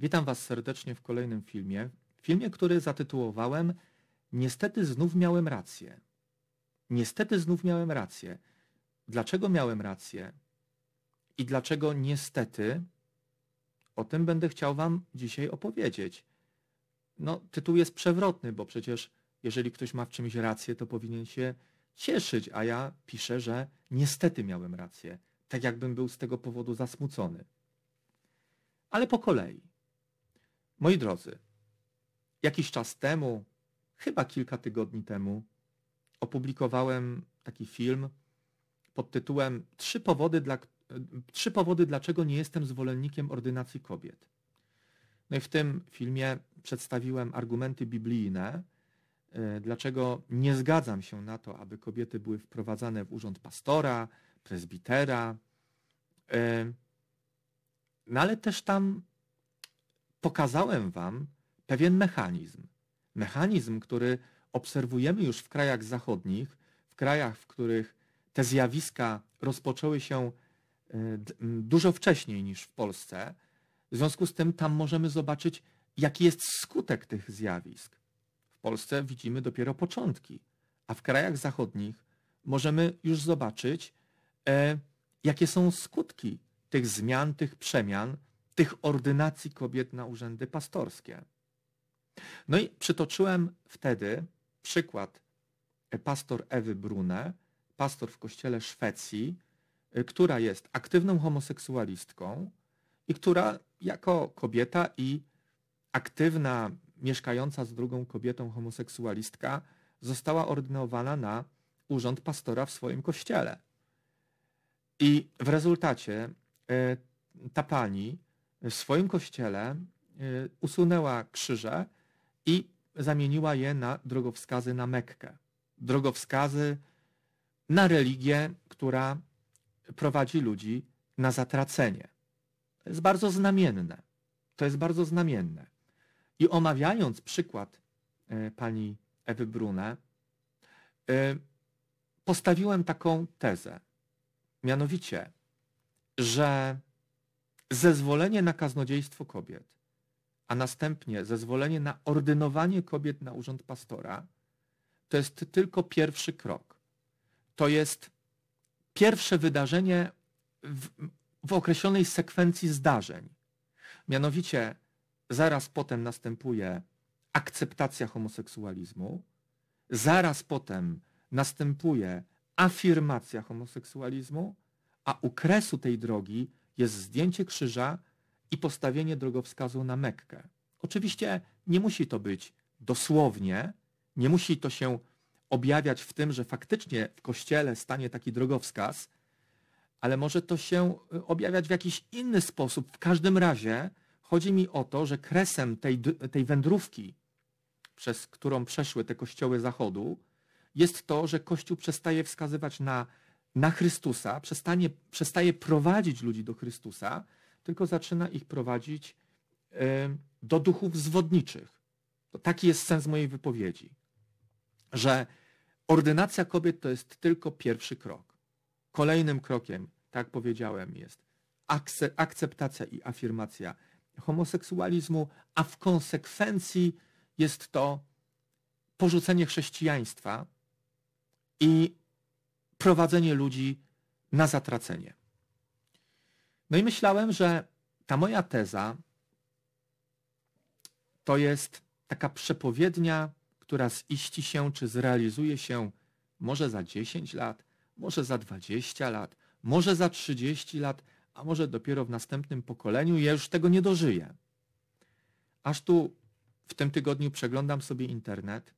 Witam Was serdecznie w kolejnym filmie. Filmie, który zatytułowałem Niestety znów miałem rację. Niestety znów miałem rację. Dlaczego miałem rację? I dlaczego niestety? O tym będę chciał Wam dzisiaj opowiedzieć. No, tytuł jest przewrotny, bo przecież jeżeli ktoś ma w czymś rację, to powinien się cieszyć, a ja piszę, że niestety miałem rację. Tak jakbym był z tego powodu zasmucony. Ale po kolei. Moi drodzy, jakiś czas temu, chyba kilka tygodni temu, opublikowałem taki film pod tytułem Trzy powody, dla, trzy powody dlaczego nie jestem zwolennikiem ordynacji kobiet. No i w tym filmie przedstawiłem argumenty biblijne, y, dlaczego nie zgadzam się na to, aby kobiety były wprowadzane w urząd pastora, prezbitera. Y, no ale też tam pokazałem Wam pewien mechanizm. Mechanizm, który obserwujemy już w krajach zachodnich, w krajach, w których te zjawiska rozpoczęły się e, dużo wcześniej niż w Polsce. W związku z tym tam możemy zobaczyć, jaki jest skutek tych zjawisk. W Polsce widzimy dopiero początki, a w krajach zachodnich możemy już zobaczyć, e, jakie są skutki tych zmian, tych przemian, tych ordynacji kobiet na urzędy pastorskie. No i przytoczyłem wtedy przykład e, pastor Ewy Brune, pastor w kościele Szwecji, e, która jest aktywną homoseksualistką i która jako kobieta i aktywna, mieszkająca z drugą kobietą homoseksualistka, została ordynowana na urząd pastora w swoim kościele. I w rezultacie e, ta pani w swoim kościele y, usunęła krzyże i zamieniła je na drogowskazy na Mekkę. Drogowskazy na religię, która prowadzi ludzi na zatracenie. To jest bardzo znamienne. To jest bardzo znamienne. I omawiając przykład y, pani Ewy Brunę, y, postawiłem taką tezę. Mianowicie, że zezwolenie na kaznodziejstwo kobiet, a następnie zezwolenie na ordynowanie kobiet na urząd pastora, to jest tylko pierwszy krok. To jest pierwsze wydarzenie w, w określonej sekwencji zdarzeń. Mianowicie zaraz potem następuje akceptacja homoseksualizmu, zaraz potem następuje afirmacja homoseksualizmu, a u kresu tej drogi jest zdjęcie krzyża i postawienie drogowskazu na Mekkę. Oczywiście nie musi to być dosłownie, nie musi to się objawiać w tym, że faktycznie w kościele stanie taki drogowskaz, ale może to się y, objawiać w jakiś inny sposób. W każdym razie chodzi mi o to, że kresem tej, tej wędrówki, przez którą przeszły te kościoły Zachodu, jest to, że Kościół przestaje wskazywać na na Chrystusa, przestanie, przestaje prowadzić ludzi do Chrystusa, tylko zaczyna ich prowadzić do duchów zwodniczych. To taki jest sens mojej wypowiedzi, że ordynacja kobiet to jest tylko pierwszy krok. Kolejnym krokiem, tak powiedziałem, jest akceptacja i afirmacja homoseksualizmu, a w konsekwencji jest to porzucenie chrześcijaństwa i prowadzenie ludzi na zatracenie. No i myślałem, że ta moja teza to jest taka przepowiednia, która ziści się czy zrealizuje się może za 10 lat, może za 20 lat, może za 30 lat, a może dopiero w następnym pokoleniu. Ja już tego nie dożyję. Aż tu w tym tygodniu przeglądam sobie internet,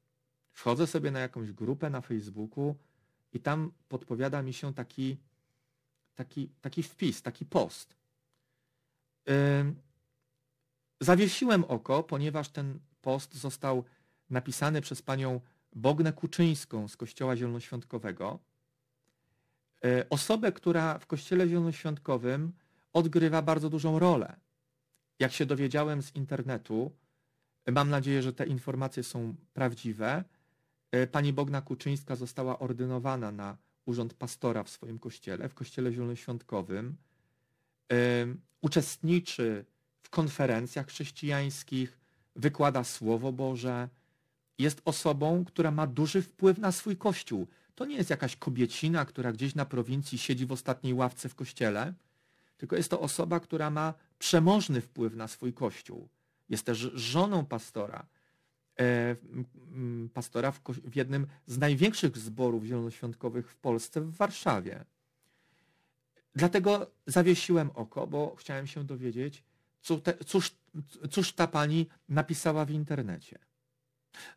wchodzę sobie na jakąś grupę na Facebooku, i tam podpowiada mi się taki, taki, taki wpis, taki post. zawiesiłem oko, ponieważ ten post został napisany przez panią Bognę Kuczyńską z Kościoła Zielonoświątkowego. Yy, osobę, która w Kościele Zielonoświątkowym odgrywa bardzo dużą rolę. Jak się dowiedziałem z internetu, mam nadzieję, że te informacje są prawdziwe E, pani Bogna Kuczyńska została ordynowana na urząd pastora w swoim kościele, w kościele zielonoświątkowym. E, uczestniczy w konferencjach chrześcijańskich, wykłada Słowo Boże. Jest osobą, która ma duży wpływ na swój kościół. To nie jest jakaś kobiecina, która gdzieś na prowincji siedzi w ostatniej ławce w kościele, tylko jest to osoba, która ma przemożny wpływ na swój kościół. Jest też żoną pastora, E, pastora w, w jednym z największych zborów zielonoświątkowych w Polsce, w Warszawie. Dlatego zawiesiłem oko, bo chciałem się dowiedzieć, co te, cóż, cóż ta pani napisała w internecie.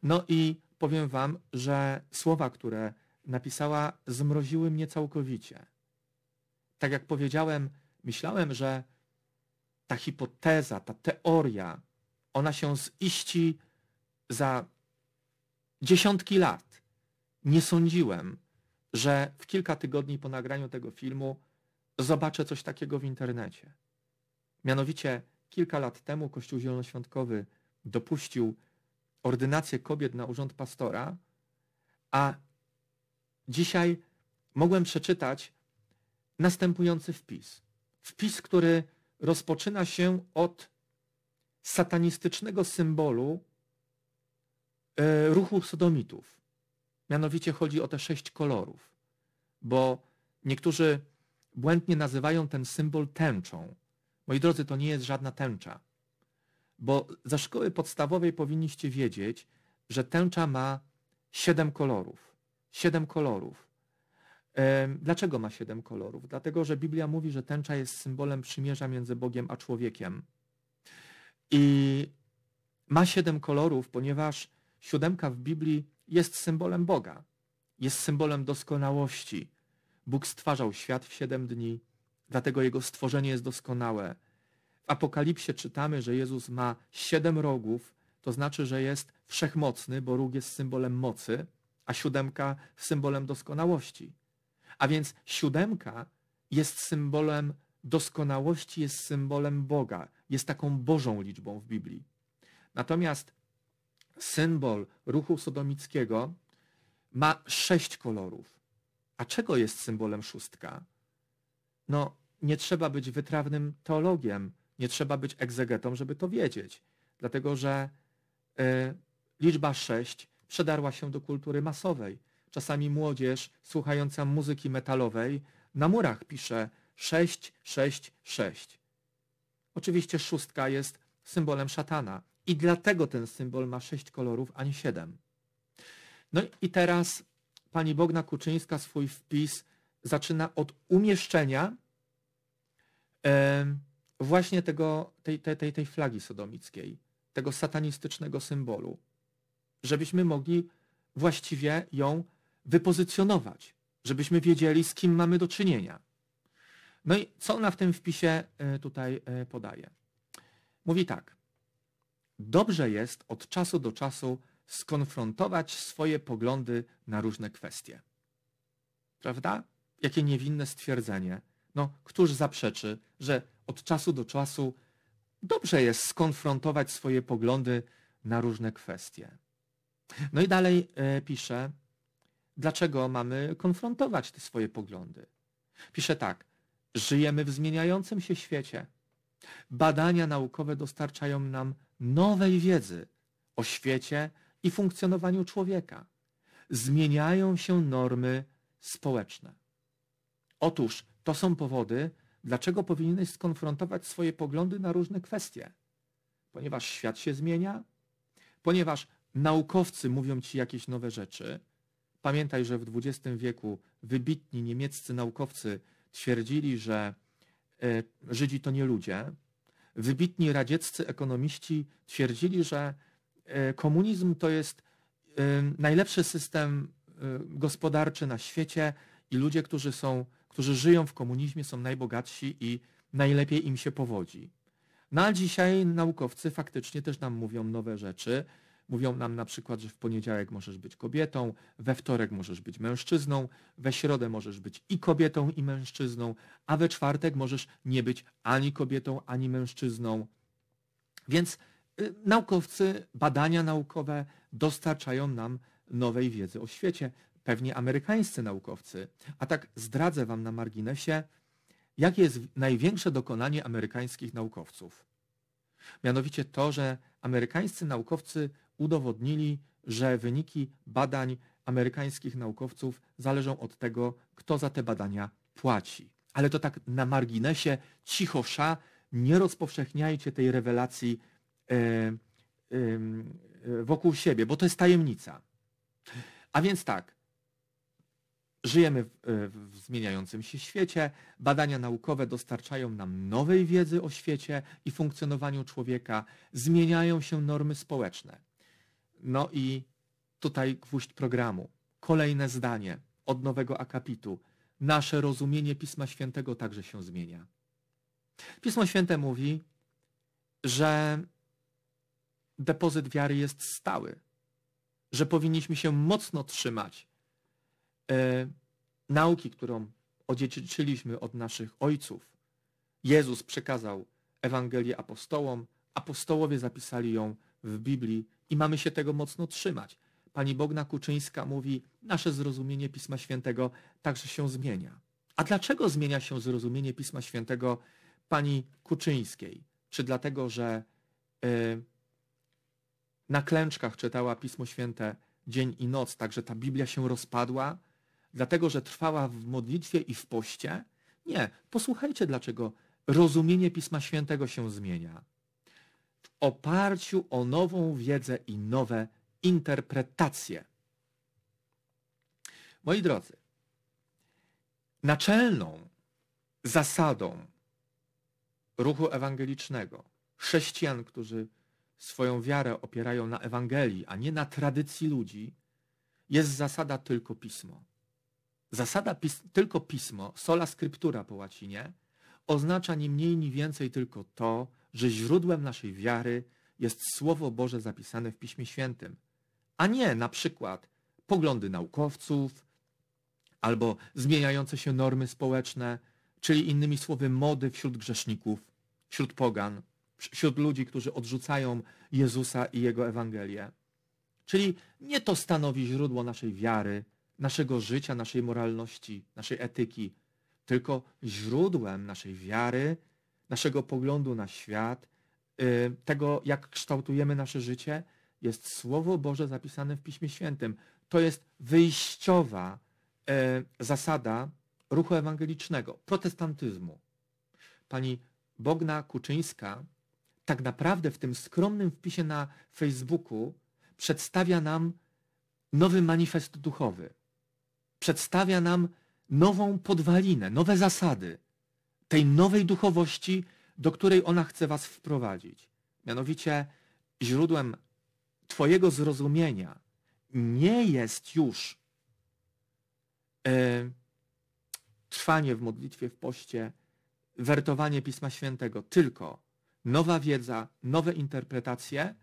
No i powiem wam, że słowa, które napisała, zmroziły mnie całkowicie. Tak jak powiedziałem, myślałem, że ta hipoteza, ta teoria, ona się ziści za dziesiątki lat nie sądziłem, że w kilka tygodni po nagraniu tego filmu zobaczę coś takiego w internecie. Mianowicie kilka lat temu Kościół Zielonoświątkowy dopuścił ordynację kobiet na urząd pastora, a dzisiaj mogłem przeczytać następujący wpis. Wpis, który rozpoczyna się od satanistycznego symbolu E, ruchu sodomitów. Mianowicie chodzi o te sześć kolorów, bo niektórzy błędnie nazywają ten symbol tęczą. Moi drodzy, to nie jest żadna tęcza, bo ze szkoły podstawowej powinniście wiedzieć, że tęcza ma siedem kolorów. Siedem kolorów. E, dlaczego ma siedem kolorów? Dlatego, że Biblia mówi, że tęcza jest symbolem przymierza między Bogiem a człowiekiem. I ma siedem kolorów, ponieważ siódemka w Biblii jest symbolem Boga, jest symbolem doskonałości. Bóg stwarzał świat w siedem dni, dlatego jego stworzenie jest doskonałe. W Apokalipsie czytamy, że Jezus ma siedem rogów, to znaczy, że jest wszechmocny, bo róg jest symbolem mocy, a siódemka symbolem doskonałości. A więc siódemka jest symbolem doskonałości, jest symbolem Boga, jest taką Bożą liczbą w Biblii. Natomiast symbol ruchu sodomickiego ma sześć kolorów. A czego jest symbolem szóstka? No, nie trzeba być wytrawnym teologiem, nie trzeba być egzegetą, żeby to wiedzieć, dlatego że y, liczba sześć przedarła się do kultury masowej. Czasami młodzież słuchająca muzyki metalowej na murach pisze sześć, sześć, sześć. Oczywiście szóstka jest symbolem szatana. I dlatego ten symbol ma sześć kolorów, a nie siedem. No i teraz pani Bogna Kuczyńska swój wpis zaczyna od umieszczenia właśnie tego, tej, tej, tej flagi sodomickiej, tego satanistycznego symbolu, żebyśmy mogli właściwie ją wypozycjonować, żebyśmy wiedzieli, z kim mamy do czynienia. No i co ona w tym wpisie e, tutaj e, podaje? Mówi tak dobrze jest od czasu do czasu skonfrontować swoje poglądy na różne kwestie. Prawda? Jakie niewinne stwierdzenie. No, któż zaprzeczy, że od czasu do czasu dobrze jest skonfrontować swoje poglądy na różne kwestie. No i dalej e, pisze, dlaczego mamy konfrontować te swoje poglądy. Pisze tak: Żyjemy w zmieniającym się świecie. Badania naukowe dostarczają nam nowej wiedzy o świecie i funkcjonowaniu człowieka. Zmieniają się normy społeczne. Otóż to są powody, dlaczego powinieneś skonfrontować swoje poglądy na różne kwestie. Ponieważ świat się zmienia, ponieważ naukowcy mówią ci jakieś nowe rzeczy. Pamiętaj, że w XX wieku wybitni niemieccy naukowcy twierdzili, że Y, Żydzi to nie ludzie. Wybitni radzieccy ekonomiści twierdzili, że y, komunizm to jest y, najlepszy system gospodarczy na świecie i ludzie, którzy, są, którzy żyją w komunizmie, są najbogatsi i najlepiej im się powodzi. No dzisiaj naukowcy faktycznie też nam mówią nowe rzeczy. Mówią nam na przykład, że w poniedziałek możesz być kobietą, we wtorek możesz być mężczyzną, we środę możesz być i kobietą, i mężczyzną, a we czwartek możesz nie być ani kobietą, ani mężczyzną. Więc y, naukowcy, badania naukowe dostarczają nam nowej wiedzy o świecie, pewnie amerykańscy naukowcy. A tak zdradzę Wam na marginesie, jakie jest największe dokonanie amerykańskich naukowców. Mianowicie to, że amerykańscy naukowcy udowodnili, że wyniki badań amerykańskich naukowców zależą od tego, kto za te badania płaci. Ale to tak na marginesie, cicho sza, nie rozpowszechniajcie tej rewelacji e, e, e, wokół siebie, bo to jest tajemnica. A więc tak, żyjemy w, w, zmieniającym się świecie, badania naukowe dostarczają nam nowej wiedzy o świecie i funkcjonowaniu człowieka, zmieniają się normy społeczne. No i tutaj gwóźdź programu. Kolejne zdanie od nowego akapitu. Nasze rozumienie Pisma Świętego także się zmienia. Pismo Święte mówi, że depozyt wiary jest stały, że powinniśmy się mocno trzymać e, nauki, którą odziedziczyliśmy od naszych ojców. Jezus przekazał Ewangelię apostołom, apostołowie zapisali ją w Biblii i mamy się tego mocno trzymać. Pani Bogna Kuczyńska mówi, nasze zrozumienie Pisma Świętego także się zmienia. A dlaczego zmienia się zrozumienie Pisma Świętego pani Kuczyńskiej? Czy dlatego, że e, na klęczkach czytała Pismo Święte dzień i noc, także ta Biblia się rozpadła, dlatego że trwała w modlitwie i w poście? Nie, posłuchajcie, dlaczego rozumienie Pisma Świętego się zmienia w oparciu o nową wiedzę i nowe interpretacje. Moi drodzy, naczelną zasadą ruchu ewangelicznego, chrześcijan, którzy swoją wiarę opierają na Ewangelii, a nie na tradycji ludzi, jest zasada tylko pismo. Zasada pis tylko pismo, sola scriptura po łacinie, oznacza ni mniej, ni więcej tylko to, że źródłem naszej wiary jest Słowo Boże zapisane w Piśmie Świętym, a nie na przykład poglądy naukowców albo zmieniające się normy społeczne, czyli innymi słowy mody wśród grzeszników, wśród pogan, wśród ludzi, którzy odrzucają Jezusa i Jego Ewangelię. Czyli nie to stanowi źródło naszej wiary, naszego życia, naszej moralności, naszej etyki, tylko źródłem naszej wiary naszego poglądu na świat, y, tego, jak kształtujemy nasze życie, jest Słowo Boże zapisane w Piśmie Świętym. To jest wyjściowa y, zasada ruchu ewangelicznego, protestantyzmu. Pani Bogna Kuczyńska tak naprawdę w tym skromnym wpisie na Facebooku przedstawia nam nowy manifest duchowy. Przedstawia nam nową podwalinę, nowe zasady, tej nowej duchowości, do której ona chce was wprowadzić. Mianowicie źródłem twojego zrozumienia nie jest już e, trwanie w modlitwie, w poście, wertowanie Pisma Świętego, tylko nowa wiedza, nowe interpretacje,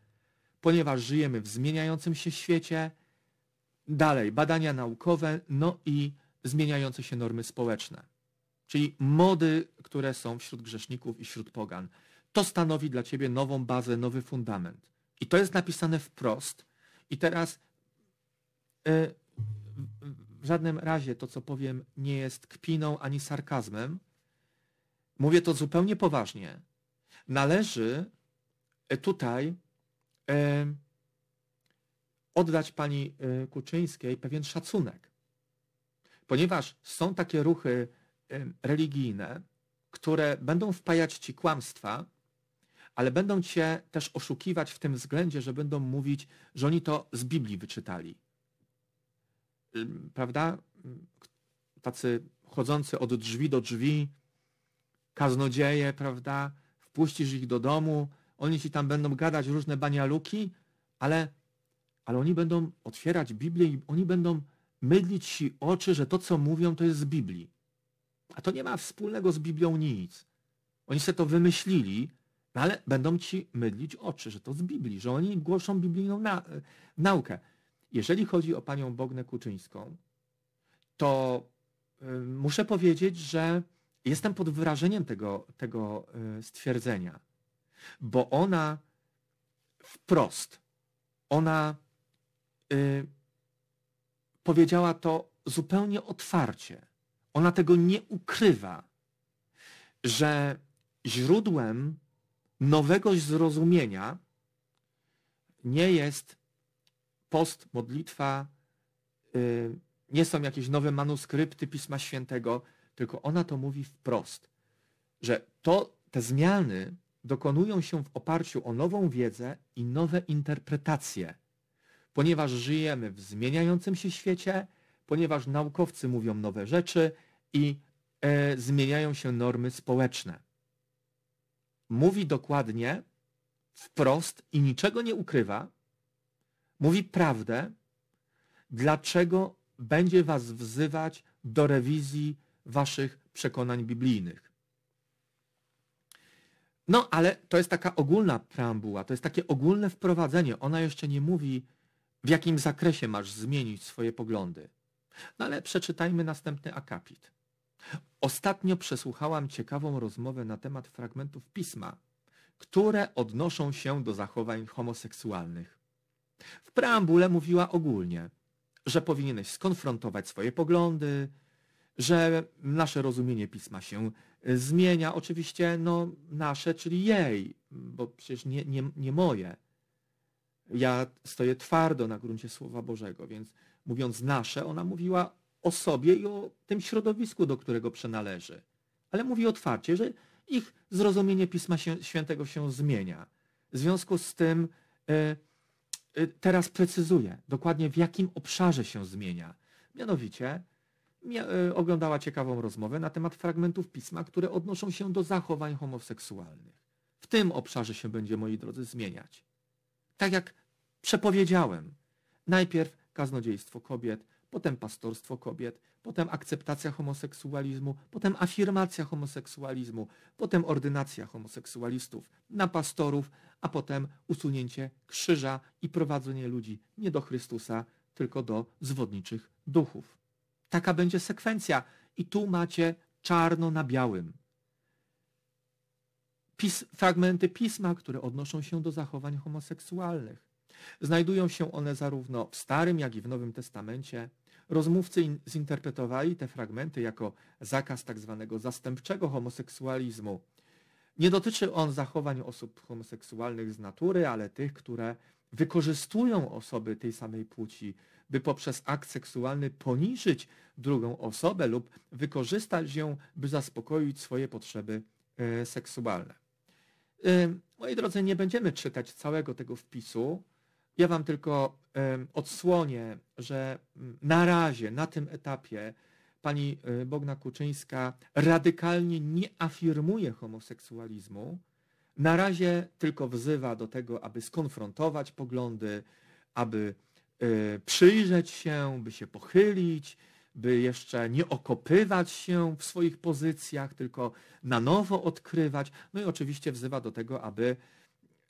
ponieważ żyjemy w zmieniającym się świecie, dalej badania naukowe, no i zmieniające się normy społeczne czyli mody, które są wśród grzeszników i wśród pogan. To stanowi dla ciebie nową bazę, nowy fundament. I to jest napisane wprost. I teraz yy, w żadnym razie to, co powiem, nie jest kpiną ani sarkazmem. Mówię to zupełnie poważnie. Należy e, tutaj yy, oddać pani Kuczyńskiej pewien szacunek, ponieważ są takie ruchy Y, religijne, które będą wpajać ci kłamstwa, ale będą cię też oszukiwać w tym względzie, że będą mówić, że oni to z Biblii wyczytali. Prawda? Tacy chodzący od drzwi do drzwi, kaznodzieje, prawda? Wpuścisz ich do domu, oni ci tam będą gadać różne banialuki, ale, ale oni będą otwierać Biblię i oni będą mydlić ci oczy, że to, co mówią, to jest z Biblii. A to nie ma wspólnego z Biblią nic. Oni sobie to wymyślili, no ale będą ci mydlić oczy, że to z Biblii, że oni głoszą biblijną na, e, naukę. Jeżeli chodzi o panią Bognę Kuczyńską, to y, muszę powiedzieć, że jestem pod wrażeniem tego, tego y, stwierdzenia, bo ona wprost, ona y, powiedziała to zupełnie otwarcie. Ona tego nie ukrywa, że źródłem nowego zrozumienia nie jest post, modlitwa, y, nie są jakieś nowe manuskrypty Pisma Świętego, tylko ona to mówi wprost, że to, te zmiany dokonują się w oparciu o nową wiedzę i nowe interpretacje, ponieważ żyjemy w zmieniającym się świecie, ponieważ naukowcy mówią nowe rzeczy i e, zmieniają się normy społeczne. Mówi dokładnie, wprost i niczego nie ukrywa, mówi prawdę, dlaczego będzie was wzywać do rewizji waszych przekonań biblijnych. No, ale to jest taka ogólna preambuła, to jest takie ogólne wprowadzenie. Ona jeszcze nie mówi, w jakim zakresie masz zmienić swoje poglądy. No ale przeczytajmy następny akapit. Ostatnio przesłuchałam ciekawą rozmowę na temat fragmentów pisma, które odnoszą się do zachowań homoseksualnych. W preambule mówiła ogólnie, że powinieneś skonfrontować swoje poglądy, że nasze rozumienie pisma się y, zmienia, oczywiście no, nasze, czyli jej, bo przecież nie, nie, nie moje. Ja stoję twardo na gruncie Słowa Bożego, więc mówiąc nasze, ona mówiła o sobie i o tym środowisku, do którego przynależy. Ale mówi otwarcie, że ich zrozumienie Pisma Świętego się zmienia. W związku z tym e, e, teraz precyzuję dokładnie w jakim obszarze się zmienia. Mianowicie e, oglądała ciekawą rozmowę na temat fragmentów Pisma, które odnoszą się do zachowań homoseksualnych. W tym obszarze się będzie, moi drodzy, zmieniać. Tak jak przepowiedziałem, najpierw kaznodziejstwo kobiet, potem pastorstwo kobiet, potem akceptacja homoseksualizmu, potem afirmacja homoseksualizmu, potem ordynacja homoseksualistów na pastorów, a potem usunięcie krzyża i prowadzenie ludzi nie do Chrystusa, tylko do zwodniczych duchów. Taka będzie sekwencja i tu macie czarno na białym. Pis, fragmenty pisma, które odnoszą się do zachowań homoseksualnych Znajdują się one zarówno w Starym, jak i w Nowym Testamencie. Rozmówcy in- zinterpretowali te fragmenty jako zakaz tzw. Tak zastępczego homoseksualizmu. Nie dotyczy on zachowań osób homoseksualnych z natury, ale tych, które wykorzystują osoby tej samej płci, by poprzez akt seksualny poniżyć drugą osobę lub wykorzystać ją, by zaspokoić swoje potrzeby e, seksualne. E, moi drodzy, nie będziemy czytać całego tego wpisu, ja Wam tylko odsłonię, że mm, na razie, na tym etapie, pani e, Bogna Kuczyńska radykalnie nie afirmuje homoseksualizmu. Na razie tylko wzywa do tego, aby skonfrontować poglądy, aby e, przyjrzeć się, by się pochylić, by jeszcze nie okopywać się w swoich pozycjach, tylko na nowo odkrywać. No i oczywiście wzywa do tego, aby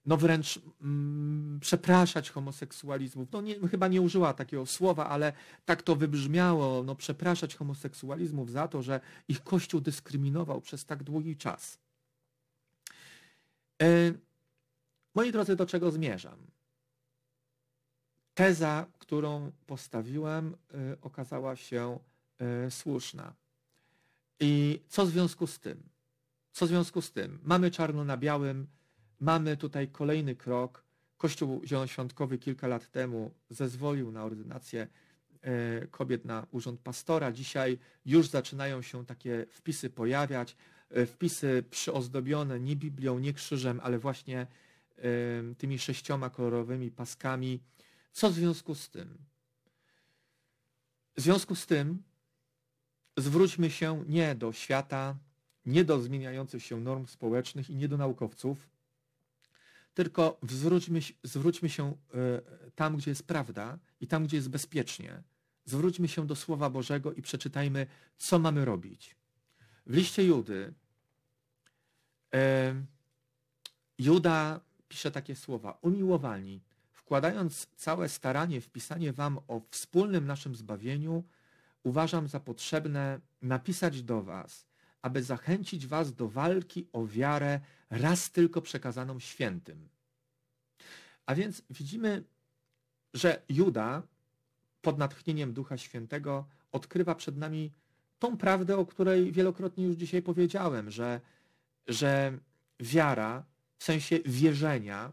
no wręcz mm, przepraszać homoseksualizmów. No nie, chyba nie użyła takiego słowa, ale tak to wybrzmiało, no przepraszać homoseksualizmów za to, że ich Kościół dyskryminował przez tak długi czas. Yy, moi drodzy, do czego zmierzam? Teza, którą postawiłem, e, okazała się e, słuszna. I co w związku z tym? Co w związku z tym? Mamy czarno na białym, Mamy tutaj kolejny krok. Kościół Zielonoświątkowy kilka lat temu zezwolił na ordynację e, kobiet na urząd pastora. Dzisiaj już zaczynają się takie wpisy pojawiać, e, wpisy przyozdobione nie Biblią, nie krzyżem, ale właśnie e, tymi sześcioma kolorowymi paskami. Co w związku z tym? W związku z tym zwróćmy się nie do świata, nie do zmieniających się norm społecznych i nie do naukowców, tylko zwróćmy, zwróćmy się e, tam, gdzie jest prawda i tam, gdzie jest bezpiecznie. Zwróćmy się do Słowa Bożego i przeczytajmy, co mamy robić. W liście Judy e, Juda pisze takie słowa: Umiłowani, wkładając całe staranie w pisanie Wam o wspólnym naszym zbawieniu, uważam za potrzebne napisać do Was, aby zachęcić was do walki o wiarę raz tylko przekazaną świętym. A więc widzimy, że Juda pod natchnieniem Ducha Świętego odkrywa przed nami tą prawdę, o której wielokrotnie już dzisiaj powiedziałem, że, że wiara, w sensie wierzenia,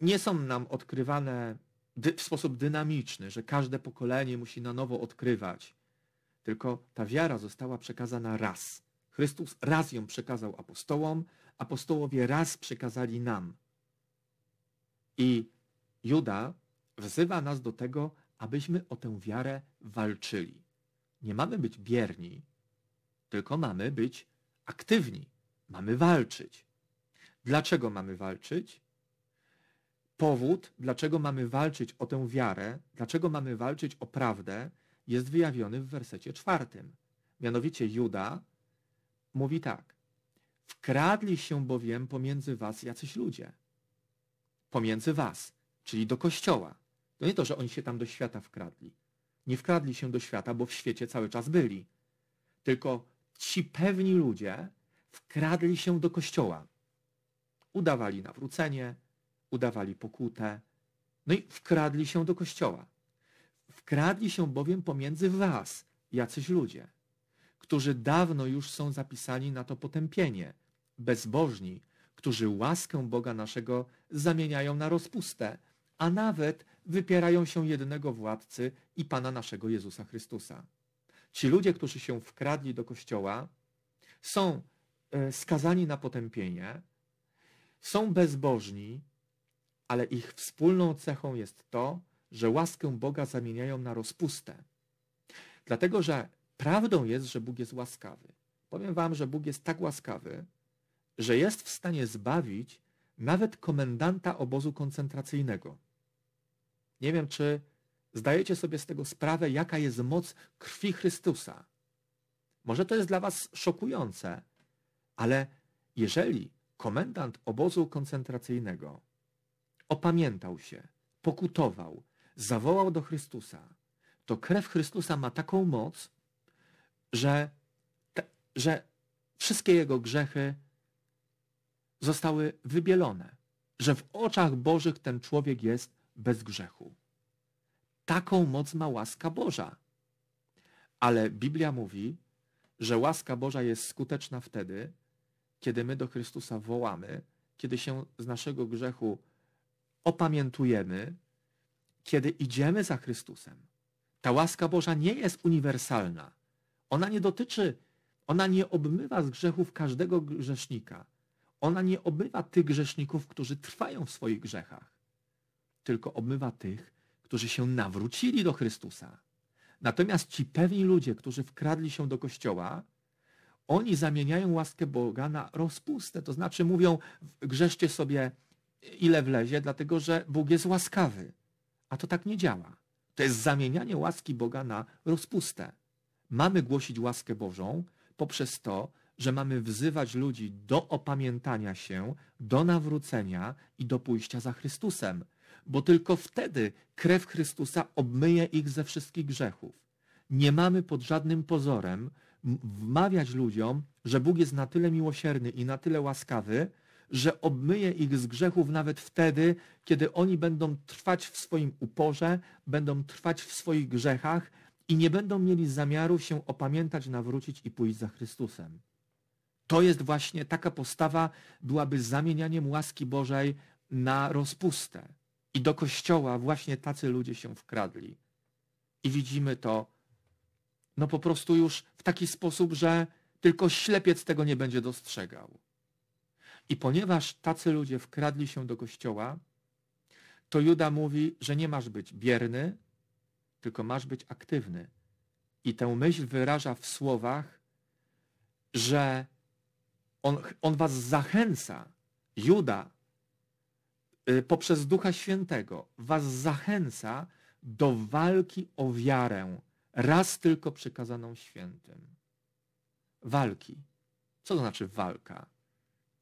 nie są nam odkrywane w sposób dynamiczny, że każde pokolenie musi na nowo odkrywać, tylko ta wiara została przekazana raz. Chrystus raz ją przekazał apostołom, apostołowie raz przekazali nam. I Juda wzywa nas do tego, abyśmy o tę wiarę walczyli. Nie mamy być bierni, tylko mamy być aktywni, mamy walczyć. Dlaczego mamy walczyć? Powód, dlaczego mamy walczyć o tę wiarę, dlaczego mamy walczyć o prawdę, jest wyjawiony w wersecie czwartym. Mianowicie Juda mówi tak. Wkradli się bowiem pomiędzy was jacyś ludzie. Pomiędzy was, czyli do kościoła. To nie to, że oni się tam do świata wkradli. Nie wkradli się do świata, bo w świecie cały czas byli. Tylko ci pewni ludzie wkradli się do kościoła. Udawali nawrócenie, udawali pokutę, no i wkradli się do kościoła. Wkradli się bowiem pomiędzy was jacyś ludzie, którzy dawno już są zapisani na to potępienie, bezbożni, którzy łaskę Boga naszego zamieniają na rozpustę, a nawet wypierają się jednego władcy i Pana naszego Jezusa Chrystusa. Ci ludzie, którzy się wkradli do kościoła, są e, skazani na potępienie, są bezbożni, ale ich wspólną cechą jest to, że łaskę Boga zamieniają na rozpustę. Dlatego, że prawdą jest, że Bóg jest łaskawy. Powiem Wam, że Bóg jest tak łaskawy, że jest w stanie zbawić nawet komendanta obozu koncentracyjnego. Nie wiem, czy zdajecie sobie z tego sprawę, jaka jest moc krwi Chrystusa. Może to jest dla Was szokujące, ale jeżeli komendant obozu koncentracyjnego opamiętał się, pokutował, zawołał do Chrystusa, to krew Chrystusa ma taką moc, że, te, że wszystkie jego grzechy zostały wybielone, że w oczach Bożych ten człowiek jest bez grzechu. Taką moc ma łaska Boża. Ale Biblia mówi, że łaska Boża jest skuteczna wtedy, kiedy my do Chrystusa wołamy, kiedy się z naszego grzechu opamiętujemy, kiedy idziemy za Chrystusem, ta łaska Boża nie jest uniwersalna. Ona nie dotyczy, ona nie obmywa z grzechów każdego grzesznika. Ona nie obmywa tych grzeszników, którzy trwają w swoich grzechach, tylko obmywa tych, którzy się nawrócili do Chrystusa. Natomiast ci pewni ludzie, którzy wkradli się do kościoła, oni zamieniają łaskę Boga na rozpustę. To znaczy mówią, grzeszcie sobie ile wlezie, dlatego że Bóg jest łaskawy. A to tak nie działa. To jest zamienianie łaski Boga na rozpustę. Mamy głosić łaskę Bożą poprzez to, że mamy wzywać ludzi do opamiętania się, do nawrócenia i do pójścia za Chrystusem, bo tylko wtedy krew Chrystusa obmyje ich ze wszystkich grzechów. Nie mamy pod żadnym pozorem wmawiać ludziom, że Bóg jest na tyle miłosierny i na tyle łaskawy, że obmyje ich z grzechów nawet wtedy, kiedy oni będą trwać w swoim uporze, będą trwać w swoich grzechach i nie będą mieli zamiaru się opamiętać, nawrócić i pójść za Chrystusem. To jest właśnie taka postawa, byłaby zamienianiem łaski Bożej na rozpustę. I do kościoła właśnie tacy ludzie się wkradli. I widzimy to, no po prostu już w taki sposób, że tylko ślepiec tego nie będzie dostrzegał. I ponieważ tacy ludzie wkradli się do kościoła, to Juda mówi, że nie masz być bierny, tylko masz być aktywny. I tę myśl wyraża w słowach, że on, on was zachęca, Juda, y, poprzez Ducha Świętego, was zachęca do walki o wiarę, raz tylko przykazaną świętym. Walki. Co to znaczy walka?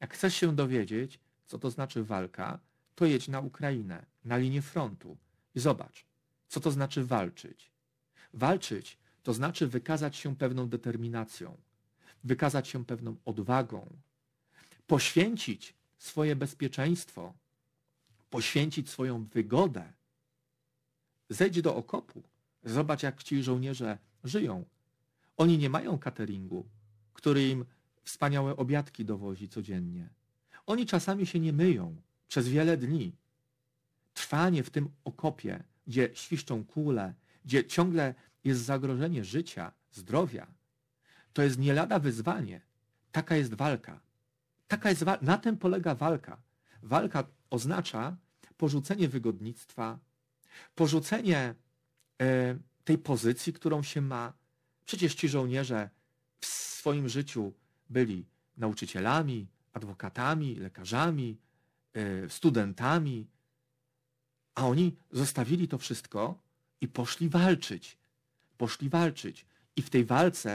Jak chcesz się dowiedzieć, co to znaczy walka, to jedź na Ukrainę, na linię frontu i zobacz, co to znaczy walczyć. Walczyć to znaczy wykazać się pewną determinacją, wykazać się pewną odwagą, poświęcić swoje bezpieczeństwo, poświęcić swoją wygodę. Zejdź do okopu, zobacz jak ci żołnierze żyją. Oni nie mają cateringu, który im wspaniałe obiadki dowozi codziennie. Oni czasami się nie myją przez wiele dni. Trwanie w tym okopie, gdzie świszczą kule, gdzie ciągle jest zagrożenie życia, zdrowia, to jest nie lada wyzwanie. Taka jest walka. Taka jest wa- na tym polega walka. Walka oznacza porzucenie wygodnictwa, porzucenie y, tej pozycji, którą się ma. Przecież ci żołnierze w swoim życiu byli nauczycielami, adwokatami, lekarzami, e, studentami, a oni zostawili to wszystko i poszli walczyć. Poszli walczyć. I w tej walce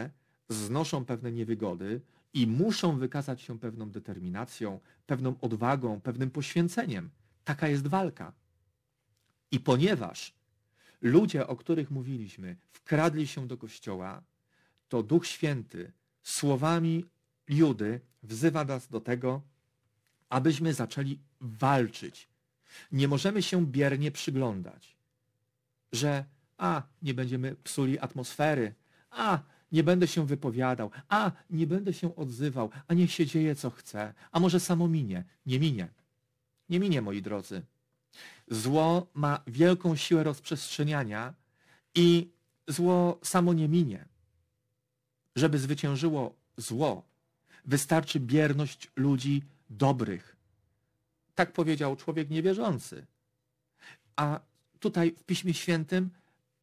znoszą pewne niewygody i muszą wykazać się pewną determinacją, pewną odwagą, pewnym poświęceniem. Taka jest walka. I ponieważ ludzie, o których mówiliśmy, wkradli się do kościoła, to Duch Święty słowami Judy wzywa nas do tego, abyśmy zaczęli walczyć. Nie możemy się biernie przyglądać, że a nie będziemy psuli atmosfery, a nie będę się wypowiadał, a nie będę się odzywał, a niech się dzieje co chce, a może samo minie. Nie minie. Nie minie, moi drodzy. Zło ma wielką siłę rozprzestrzeniania i zło samo nie minie. Żeby zwyciężyło zło, Wystarczy bierność ludzi dobrych. Tak powiedział człowiek niewierzący. A tutaj w Piśmie Świętym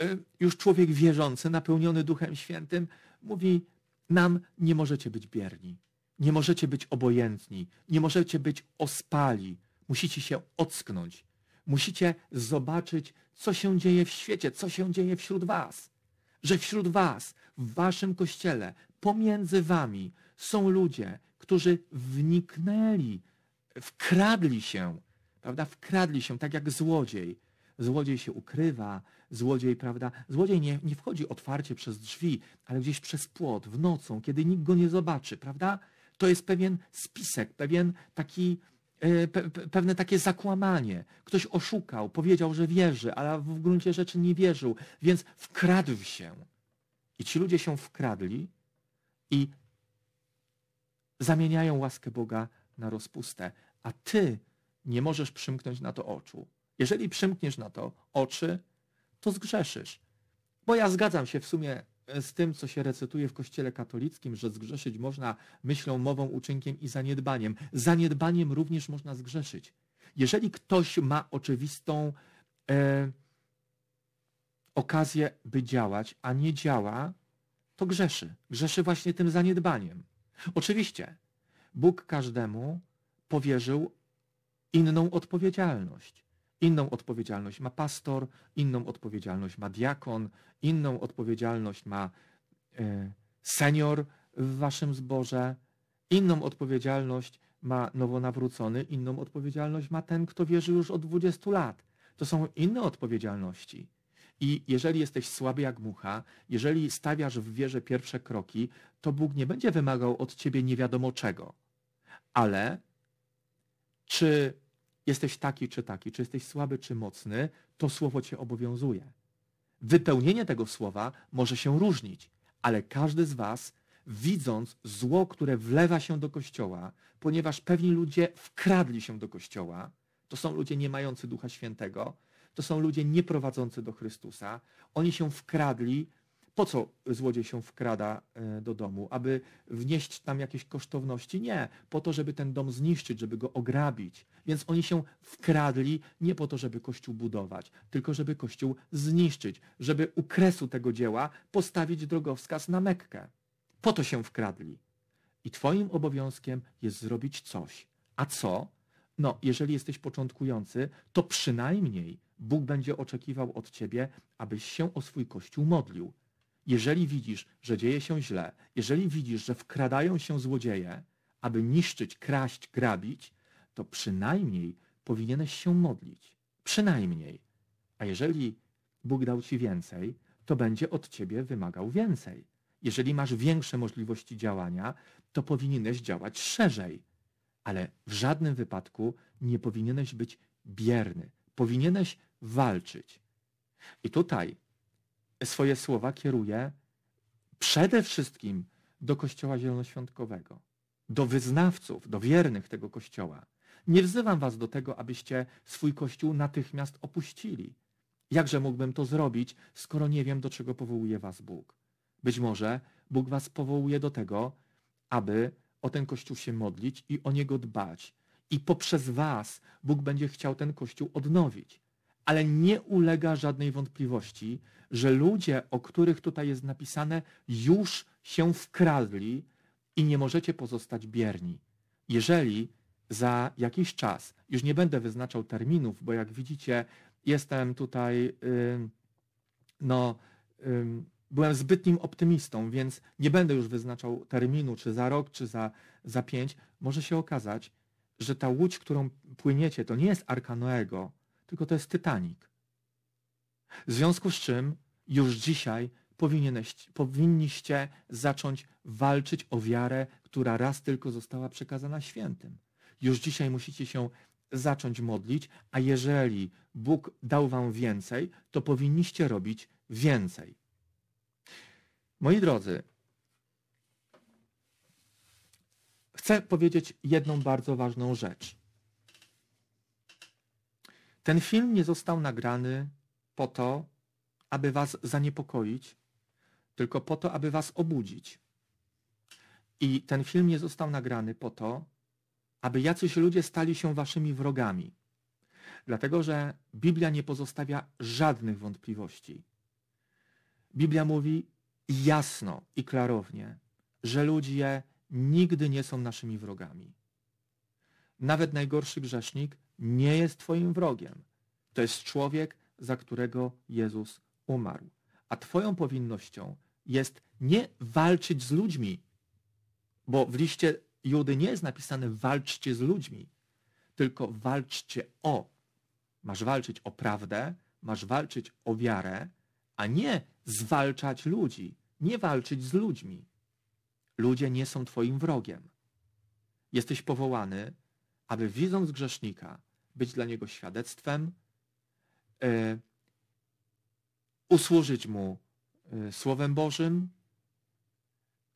y, już człowiek wierzący, napełniony Duchem Świętym, mówi nam, nie możecie być bierni, nie możecie być obojętni, nie możecie być ospali, musicie się ocknąć, musicie zobaczyć, co się dzieje w świecie, co się dzieje wśród was. Że wśród was, w waszym kościele, pomiędzy wami są ludzie, którzy wniknęli, wkradli się, prawda? Wkradli się tak jak złodziej. Złodziej się ukrywa, złodziej, prawda? Złodziej nie, nie wchodzi otwarcie przez drzwi, ale gdzieś przez płot, w nocą, kiedy nikt go nie zobaczy, prawda? To jest pewien spisek, pewien taki, e, Pe, pewne takie zakłamanie. Ktoś oszukał, powiedział, że wierzy, ale w gruncie rzeczy nie wierzył, więc wkradł się. I ci ludzie się wkradli i zamieniają łaskę Boga na rozpustę, a ty nie możesz przymknąć na to oczu. Jeżeli przymkniesz na to oczy, to zgrzeszysz. Bo ja zgadzam się w sumie e, z tym, co się recytuje w Kościele katolickim, że zgrzeszyć można myślą, mową, uczynkiem i zaniedbaniem. Zaniedbaniem również można zgrzeszyć. Jeżeli ktoś ma oczywistą e, okazję, by działać, a nie działa, to grzeszy. Grzeszy właśnie tym zaniedbaniem. Oczywiście, Bóg każdemu powierzył inną odpowiedzialność. Inną odpowiedzialność ma pastor, inną odpowiedzialność ma diakon, inną odpowiedzialność ma e, senior w waszym zborze, inną odpowiedzialność ma nowonawrócony, inną odpowiedzialność ma ten, kto wierzy już od 20 lat. To są inne odpowiedzialności. I jeżeli jesteś słaby jak mucha, jeżeli stawiasz w wierze pierwsze kroki, to Bóg nie będzie wymagał od ciebie nie wiadomo czego. Ale czy jesteś taki czy taki, czy jesteś słaby czy mocny, to słowo cię obowiązuje. Wypełnienie tego słowa może się różnić, ale każdy z was widząc zło, które wlewa się do kościoła, ponieważ pewni ludzie wkradli się do kościoła, to są ludzie nie mający Ducha Świętego, to są ludzie nieprowadzący do Chrystusa. Oni się wkradli. Po co złodziej się wkrada e, do domu? Aby wnieść tam jakieś kosztowności? Nie, po to, żeby ten dom zniszczyć, żeby go ograbić. Więc oni się wkradli nie po to, żeby Kościół budować, tylko żeby Kościół zniszczyć, żeby u kresu tego dzieła postawić drogowskaz na Mekkę. Po to się wkradli. I Twoim obowiązkiem jest zrobić coś. A co? no, jeżeli jesteś początkujący, to przynajmniej Bóg będzie oczekiwał od ciebie, abyś się o swój kościół modlił. Jeżeli widzisz, że dzieje się źle, jeżeli widzisz, że wkradają się złodzieje, aby niszczyć, kraść, grabić, to przynajmniej powinieneś się modlić. Przynajmniej. A jeżeli Bóg dał ci więcej, to będzie od ciebie wymagał więcej. Jeżeli masz większe możliwości działania, to powinieneś działać szerzej ale w żadnym wypadku nie powinieneś być bierny. Powinieneś walczyć. I tutaj swoje słowa kieruję przede wszystkim do Kościoła Zielonoświątkowego, do wyznawców, do wiernych tego Kościoła. Nie wzywam was do tego, abyście swój Kościół natychmiast opuścili. Jakże mógłbym to zrobić, skoro nie wiem, do czego powołuje was Bóg? Być może Bóg was powołuje do tego, aby o ten Kościół się modlić i o niego dbać. I poprzez Was Bóg będzie chciał ten Kościół odnowić. Ale nie ulega żadnej wątpliwości, że ludzie, o których tutaj jest napisane, już się wkradli i nie możecie pozostać bierni. Jeżeli za jakiś czas, już nie będę wyznaczał terminów, bo jak widzicie, jestem tutaj, no, byłem zbytnim optymistą, więc nie będę już wyznaczał terminu, czy za rok, czy za, za pięć. Może się okazać, że ta łódź, którą płyniecie, to nie jest Arka Noego, tylko to jest Titanic. W związku z czym już dzisiaj powinniście zacząć walczyć o wiarę, która raz tylko została przekazana świętym. Już dzisiaj musicie się zacząć modlić, a jeżeli Bóg dał wam więcej, to powinniście robić więcej. Moi drodzy, chcę powiedzieć jedną bardzo ważną rzecz. Ten film nie został nagrany po to, aby Was zaniepokoić, tylko po to, aby Was obudzić. I ten film nie został nagrany po to, aby jacyś ludzie stali się Waszymi wrogami. Dlatego, że Biblia nie pozostawia żadnych wątpliwości. Biblia mówi, jasno i klarownie, że ludzie nigdy nie są naszymi wrogami. Nawet najgorszy grzesznik nie jest Twoim wrogiem. To jest człowiek, za którego Jezus umarł. A Twoją powinnością jest nie walczyć z ludźmi, bo w liście Judy nie jest napisane walczcie z ludźmi, tylko walczcie o. Masz walczyć o prawdę, masz walczyć o wiarę, a nie zwalczać ludzi, nie walczyć z ludźmi. Ludzie nie są Twoim wrogiem. Jesteś powołany, aby widząc grzesznika, być dla niego świadectwem, yy, usłużyć mu yy, Słowem Bożym,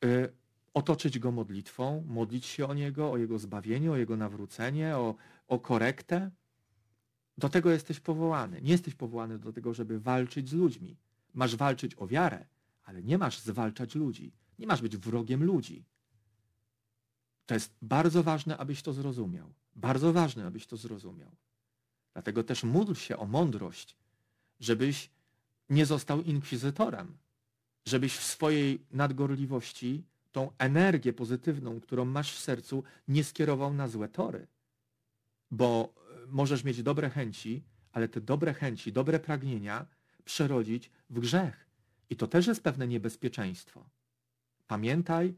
yy, otoczyć go modlitwą, modlić się o niego, o jego zbawienie, o jego nawrócenie, o, o korektę. Do tego jesteś powołany. Nie jesteś powołany do tego, żeby walczyć z ludźmi. Masz walczyć o wiarę, ale nie masz zwalczać ludzi. Nie masz być wrogiem ludzi. To jest bardzo ważne, abyś to zrozumiał. Bardzo ważne, abyś to zrozumiał. Dlatego też módl się o mądrość, żebyś nie został inkwizytorem, żebyś w swojej nadgorliwości tą energię pozytywną, którą masz w sercu, nie skierował na złe tory. Bo e, możesz mieć dobre chęci, ale te dobre chęci, dobre pragnienia przerodzić w grzech. I to też jest pewne niebezpieczeństwo. Pamiętaj,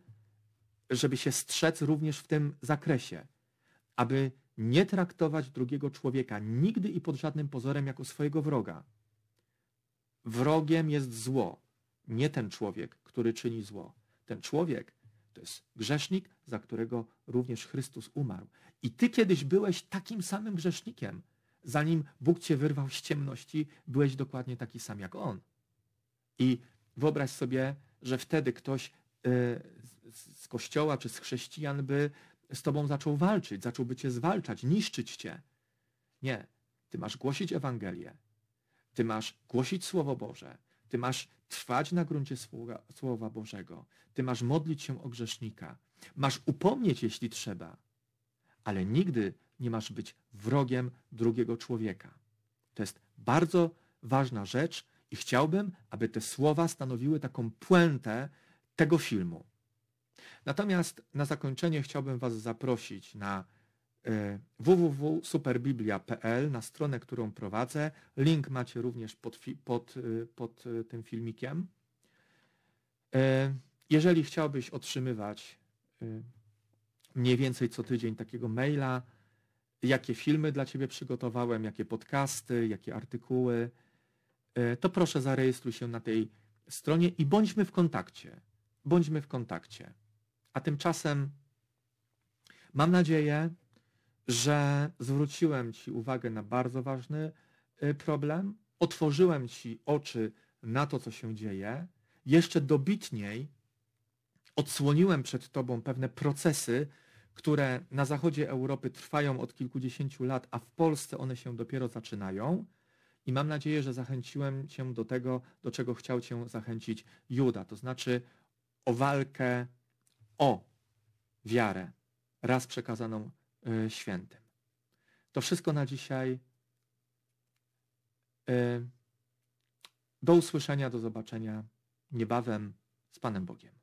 żeby się strzec również w tym zakresie, aby nie traktować drugiego człowieka nigdy i pod żadnym pozorem jako swojego wroga. Wrogiem jest zło, nie ten człowiek, który czyni zło. Ten człowiek to jest grzesznik, za którego również Chrystus umarł. I ty kiedyś byłeś takim samym grzesznikiem, zanim Bóg cię wyrwał z ciemności, byłeś dokładnie taki sam jak On. I wyobraź sobie, że wtedy ktoś e, z kościoła czy z chrześcijan by z tobą zaczął walczyć, zacząłby cię zwalczać, niszczyć cię. Nie. Ty masz głosić Ewangelię. Ty masz głosić Słowo Boże. Ty masz trwać na gruncie Słowa, Słowa Bożego. Ty masz modlić się o grzesznika. Masz upomnieć, jeśli trzeba. Ale nigdy nie masz być wrogiem drugiego człowieka. To jest bardzo ważna rzecz i chciałbym, aby te słowa stanowiły taką puentę tego filmu. Natomiast na zakończenie chciałbym Was zaprosić na e, www.superbiblia.pl, na stronę, którą prowadzę. Link macie również pod, pod, e, pod e, tym filmikiem. Jeżeli chciałbyś otrzymywać mniej więcej co tydzień takiego maila, jakie filmy dla Ciebie przygotowałem, jakie podcasty, jakie artykuły, e, to proszę zarejestruj się na tej stronie i bądźmy w kontakcie. Bądźmy w kontakcie. A tymczasem mam nadzieję, że zwróciłem Ci uwagę na bardzo ważny e, problem, otworzyłem Ci oczy na to, co się dzieje, jeszcze dobitniej odsłoniłem przed Tobą pewne procesy, które na zachodzie Europy trwają od kilkudziesięciu lat, a w Polsce one się dopiero zaczynają. I mam nadzieję, że zachęciłem Cię do tego, do czego chciał Cię zachęcić Juda, to znaczy o walkę o wiarę, raz przekazaną y, świętym. To wszystko na dzisiaj. Y, do usłyszenia, do zobaczenia niebawem z Panem Bogiem.